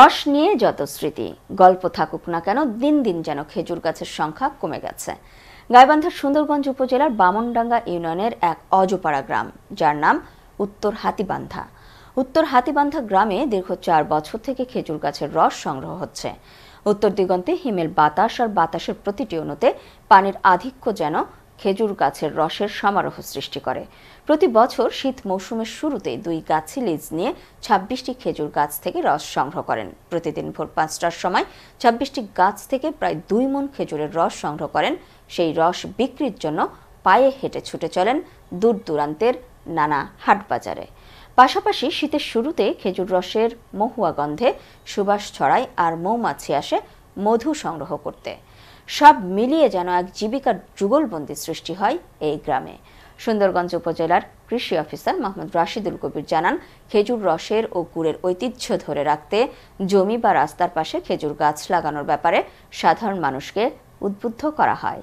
রস নিয়ে যত স্মৃতি গল্প থাকুক না কেন দিন দিন যেন খেজুর গাছের সংখ্যা কমে গেছে গাইবান্ধার সুন্দরগঞ্জ উপজেলার বামনডাঙ্গা ইউনিয়নের এক অজপাড়া গ্রাম যার নাম উত্তর হাতিবান্ধা উত্তর হাতিবান্ধা গ্রামে দীর্ঘ চার বছর থেকে খেজুর গাছের রস সংগ্রহ হচ্ছে উত্তর দিগন্তে হিমেল বাতাস আর বাতাসের প্রতিটি অনুতে পানির আধিক্য যেন খেজুর গাছের রসের সমারোহ সৃষ্টি করে প্রতি বছর শীত মৌসুমের শুরুতে দুই গাছি লিজ নিয়ে ছাব্বিশটি খেজুর গাছ থেকে রস সংগ্রহ করেন প্রতিদিন ভোর পাঁচটার সময় ছাব্বিশটি গাছ থেকে প্রায় দুই মন খেজুরের রস সংগ্রহ করেন সেই রস বিক্রির জন্য পায়ে হেঁটে ছুটে চলেন দূর দূরান্তের নানা হাটবাজারে পাশাপাশি শীতের শুরুতে খেজুর রসের মহুয়া গন্ধে সুবাস ছড়ায় আর মৌমাছি আসে মধু সংগ্রহ করতে সব মিলিয়ে যেন এক জীবিকার যুগলবন্দি সৃষ্টি হয় এই গ্রামে সুন্দরগঞ্জ উপজেলার কৃষি অফিসার মোহাম্মদ রাশিদুল কবির জানান খেজুর রসের ও গুড়ের ঐতিহ্য ধরে রাখতে জমি বা রাস্তার পাশে খেজুর গাছ লাগানোর ব্যাপারে সাধারণ মানুষকে উদ্বুদ্ধ করা হয়